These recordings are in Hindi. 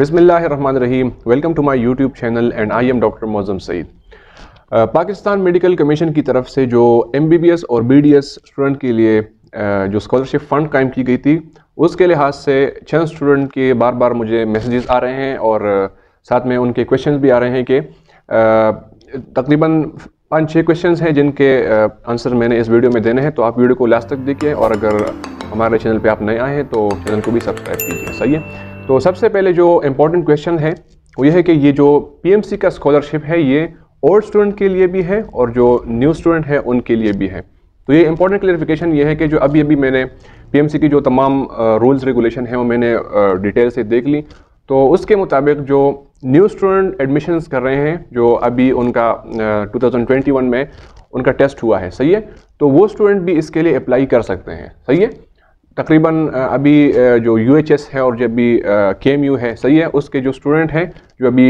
बिसमीम welcome to my YouTube channel and I am doctor Mozam Saeed Pakistan medical commission की तरफ से जो एम बी बी एस और बी डी एस स्टूडेंट के लिए जो स्कॉलरशिप फ़ंड कायम की गई थी उसके लिहाज से चंद स्टूडेंट के बार बार मुझे मैसेजेस आ रहे हैं और साथ में उनके क्वेश्चंस भी आ रहे हैं कि तकरीबन पाँच छः क्वेश्चंस हैं जिनके आंसर मैंने इस वीडियो में देने हैं तो आप वीडियो को लास्ट तक देखिए और अगर हमारे चैनल पे आप नए आए हैं तो चैनल को भी सब्सक्राइब कीजिए सही है तो सबसे पहले जो इम्पोर्टेंट क्वेश्चन है वो ये है कि ये जो पी का स्कॉलरशिप है ये ओल्ड स्टूडेंट के लिए भी है और जो न्यू स्टूडेंट है उनके लिए भी है तो ये इंपॉर्टेंट क्लेरिफिकेशन ये है कि जो अभी अभी मैंने पीएमसी की जो तमाम रूल्स रेगुलेशन है वो मैंने डिटेल से देख ली तो उसके मुताबिक जो न्यू स्टूडेंट एडमिशन्स कर रहे हैं जो अभी उनका uh, 2021 में उनका टेस्ट हुआ है सही है तो वो स्टूडेंट भी इसके लिए अप्लाई कर सकते हैं सही है तकरीबन अभी जो यू है और जब भी के है सही है उसके जो स्टूडेंट हैं जो अभी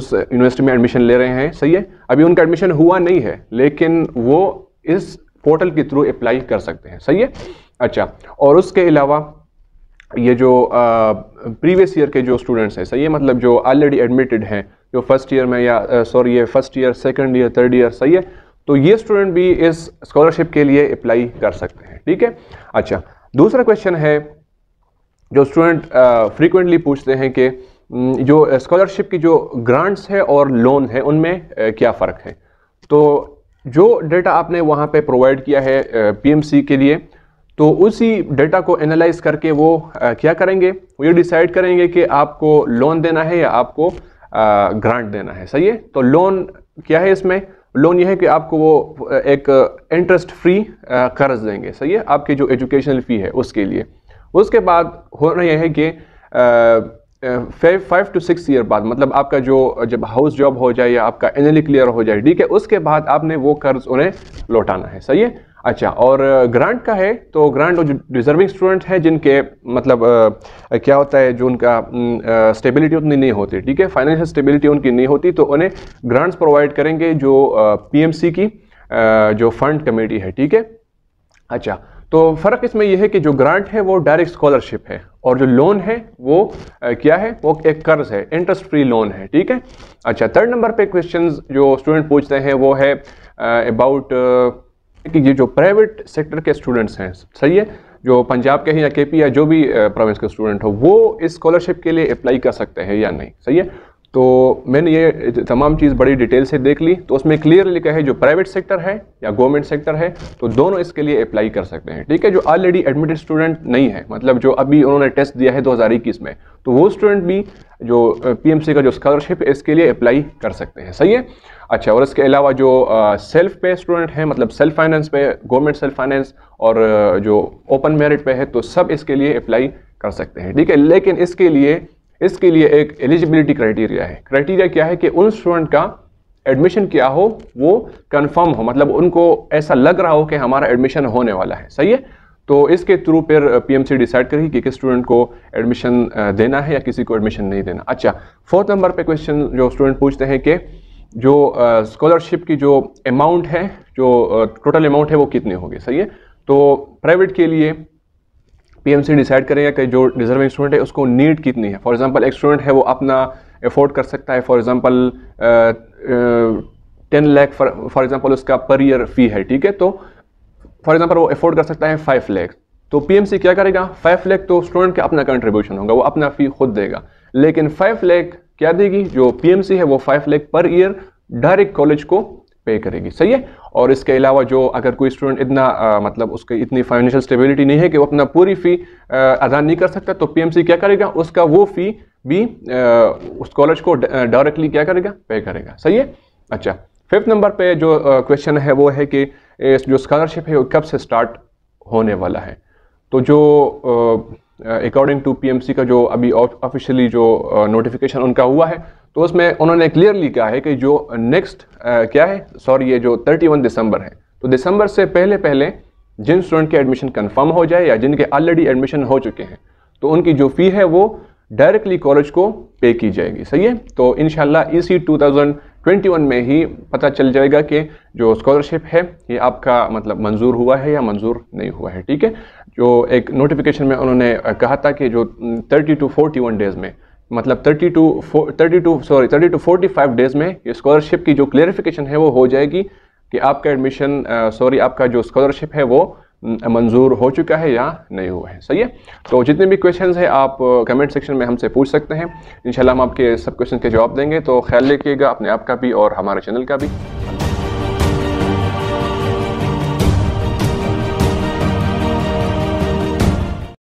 उस यूनिवर्सिटी में एडमिशन ले रहे हैं सही है अभी उनका एडमिशन हुआ नहीं है लेकिन वो इस पोर्टल के थ्रू अप्लाई कर सकते हैं सही है अच्छा और उसके अलावा ये जो प्रीवियस ईयर के जो स्टूडेंट्स हैं सही है मतलब जो ऑलरेडी एडमिटेड हैं जो फर्स्ट ईयर में या सॉरी ये first year second year third year सही है तो ये स्टूडेंट भी इस स्कॉलरशिप के लिए अप्लाई कर सकते हैं ठीक है अच्छा दूसरा क्वेश्चन है जो स्टूडेंट फ्रीक्वेंटली uh, पूछते हैं कि mm, जो स्कॉलरशिप uh, की जो ग्रांट्स है और लोन है उनमें uh, क्या फ़र्क है तो जो डेटा आपने वहाँ पे प्रोवाइड किया है पीएमसी के लिए तो उसी डेटा को एनालाइज करके वो क्या करेंगे वो ये डिसाइड करेंगे कि आपको लोन देना है या आपको ग्रांट देना है सही है तो लोन क्या है इसमें लोन ये है कि आपको वो एक इंटरेस्ट फ्री कर्ज देंगे सही है आपकी जो एजुकेशनल फ़ी है उसके लिए उसके बाद हो यह है कि फाइव टू सिक्स ईयर बाद मतलब आपका जो जब हाउस जॉब हो जाए या आपका एन क्लियर हो जाए ठीक है उसके बाद आपने वो कर्ज उन्हें लौटाना है सही है अच्छा और ग्रांट का है तो ग्रांट जो डिजर्विंग स्टूडेंट हैं जिनके मतलब आ, क्या होता है जो उनका स्टेबिलिटी उतनी नहीं होती ठीक है फाइनेंशियल स्टेबिलिटी उनकी नहीं होती तो उन्हें ग्रांट्स प्रोवाइड करेंगे जो पीएमसी की आ, जो फंड कमेटी है ठीक है अच्छा तो फ़र्क इसमें यह है कि जो ग्रांट है वो डायरेक्ट स्कॉलरशिप है और जो लोन है वो क्या है वो एक कर्ज है इंटरेस्ट फ्री लोन है ठीक है अच्छा थर्ड नंबर पर क्वेश्चन जो स्टूडेंट पूछते हैं वो है अबाउट कि ये जो प्राइवेट सेक्टर के स्टूडेंट्स हैं सही है जो पंजाब के हैं या के पी या जो भी प्रोविंस के स्टूडेंट हो वो इस स्कॉलरशिप के लिए अप्लाई कर सकते हैं या नहीं सही है तो मैंने ये तमाम चीज़ बड़ी डिटेल से देख ली तो उसमें क्लियर लिखा है जो प्राइवेट सेक्टर है या गवर्नमेंट सेक्टर है तो दोनों इसके लिए अप्लाई कर सकते हैं ठीक है जो ऑलरेडी एडमिटेड स्टूडेंट नहीं है मतलब जो अभी उन्होंने टेस्ट दिया है दो में तो वो स्टूडेंट भी जो पीएमसी का जो स्कॉलरशिप है इसके लिए अप्लाई कर सकते हैं सही है अच्छा और इसके अलावा जो सेल्फ मतलब पे स्टूडेंट हैं मतलब सेल्फ फाइनेंस पे गवर्नमेंट सेल्फ फाइनेंस और जो ओपन मेरिट पे है तो सब इसके लिए अप्लाई कर सकते हैं ठीक है लेकिन इसके लिए इसके लिए एक एलिजिबिलिटी क्राइटेरिया है क्राइटेरिया क्या है कि उन स्टूडेंट का एडमिशन क्या हो वो कंफर्म हो मतलब उनको ऐसा लग रहा हो कि हमारा एडमिशन होने वाला है सही है तो इसके थ्रू फिर पीएमसी डिसाइड करेगी कि किस स्टूडेंट को एडमिशन देना है या किसी को एडमिशन नहीं देना अच्छा फोर्थ नंबर पे क्वेश्चन जो स्टूडेंट पूछते हैं कि जो स्कॉलरशिप uh, की जो अमाउंट है जो टोटल uh, अमाउंट है वो कितनी होगी सही है तो प्राइवेट के लिए पीएमसी डिसाइड करेगा कि जो रिजर्विंग स्टूडेंट है उसको नीड कितनी है फॉर एग्जांपल एक स्टूडेंट है वो अपना एफोर्ड कर सकता है for example ten lakh for example उसका पर ईयर फी है ठीक है तो फॉर एग्जांपल वो एफोर्ड कर सकता है फाइव लैख तो पीएमसी क्या करेगा फाइव लैख तो स्टूडेंट का अपना कंट्रीब्यूशन होगा वो अपना फी खुद देगा लेकिन फाइव लैख क्या देगी जो पी है वो five lakh per year direct college को पे करेगी सही है और इसके अलावा जो अगर कोई स्टूडेंट इतना आ, मतलब उसकी इतनी फाइनेंशियल स्टेबिलिटी नहीं है कि वो अपना पूरी फ़ी अदा नहीं कर सकता तो पीएमसी क्या करेगा उसका वो फ़ी भी उस कॉलेज को डायरेक्टली क्या करेगा पे करेगा सही है अच्छा फिफ्थ नंबर पे जो क्वेश्चन है वो है कि जो स्कॉलरशिप है वो कब से स्टार्ट होने वाला है तो जो अकॉर्डिंग टू पीएमसी का जो अभी ऑफिशियली जो नोटिफिकेशन उनका हुआ है तो उसमें उन्होंने क्लियरली कहा है कि जो नेक्स्ट क्या है सॉरी ये जो 31 दिसंबर है तो दिसंबर से पहले पहले जिन स्टूडेंट के एडमिशन कंफर्म हो जाए या जिनके ऑलरेडी एडमिशन हो चुके हैं तो उनकी जो फ़ी है वो डायरेक्टली कॉलेज को पे की जाएगी सही है तो इन इसी 2021 में ही पता चल जाएगा कि जो स्कॉलरशिप है ये आपका मतलब मंजूर हुआ है या मंजूर नहीं हुआ है ठीक है जो एक नोटिफिकेशन में उन्होंने कहा था कि जो 30 टू 41 डेज़ में मतलब 32 to 30 to sorry 30 to 45 days में ये स्कॉलरशिप की जो क्लेरिफिकेशन है वो हो जाएगी कि आपका एडमिशन सॉरी आपका जो स्कॉलरशिप है वो मंजूर हो चुका है या नहीं हुआ है सही है तो जितने भी क्वेश्चन है आप कमेंट सेक्शन में हमसे पूछ सकते हैं इंशाल्लाह हम आपके सब क्वेश्चन के जवाब देंगे तो ख्याल रखिएगा अपने आप का भी और हमारे चैनल का भी